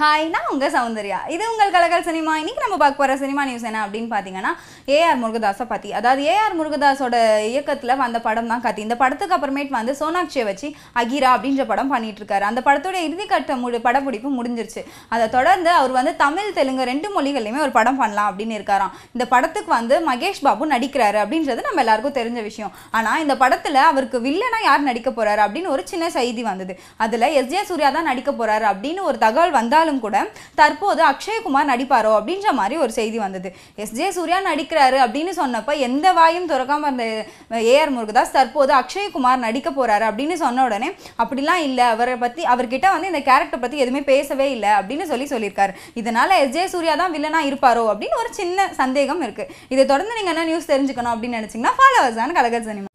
hi நான் உங்கள் சௌந்தர்யா இது உங்கள் கலகல் சினிமா இன்னைக்கு நம்ம பார்க்க போகிற சினிமா நியூஸ் என்ன அப்படின்னு பார்த்தீங்கன்னா ஏஆர் முருகதாஸை பற்றி அதாவது ஏஆர் முருகதாஸோட இயக்கத்தில் வந்த படம் தான் கத்தி இந்த படத்துக்கு அப்புறமேட் வந்து சோனாட்சியை வச்சு அகிரா அப்படின்ற படம் இருக்காரு அந்த படத்தோட இறுதிக்கட்ட முடி படப்பிடிப்பு முடிஞ்சிருச்சு அதை தொடர்ந்து அவர் வந்து தமிழ் தெலுங்கு ரெண்டு மொழிகள்லையுமே ஒரு படம் பண்ணலாம் அப்படின்னு இருக்காராம் இந்த படத்துக்கு வந்து மகேஷ் பாபு நடிக்கிறாரு அப்படின்றது நம்ம எல்லாருக்கும் தெரிஞ்ச விஷயம் ஆனால் இந்த படத்தில் அவருக்கு வில்லனாக யார் நடிக்க போகிறாரு அப்படின்னு ஒரு சின்ன செய்தி வந்தது அதில் எஸ் ஜே சூர்யா தான் நடிக்க போகிறாரு அப்படின்னு ஒரு தகவல் வந்தாலும் இருந்தாலும் கூட தற்போது அக்ஷயகுமார் நடிப்பாரோ அப்படின்ற மாதிரி ஒரு செய்தி வந்தது எஸ் ஜே சூர்யா நடிக்கிறாரு அப்படின்னு சொன்னப்போ எந்த வாயும் துறக்காம இருந்த ஏஆர் முருகதாஸ் தற்போது அக்ஷயகுமார் நடிக்க போறாரு அப்படின்னு சொன்ன உடனே அப்படிலாம் இல்லை அவரை பத்தி அவர்கிட்ட வந்து இந்த கேரக்டர் பற்றி எதுவுமே பேசவே இல்லை அப்படின்னு சொல்லி சொல்லியிருக்காரு இதனால எஸ் ஜே சூர்யா தான் வில்லனா இருப்பாரோ அப்படின்னு ஒரு சின்ன சந்தேகம் இருக்கு இதை தொடர்ந்து நீங்கள் என்ன நியூஸ் தெரிஞ்சுக்கணும் அப்படின்னு நினைச்சீங்கன்னா ஃபாலோவர்ஸ் தான் கலகர் சினிமா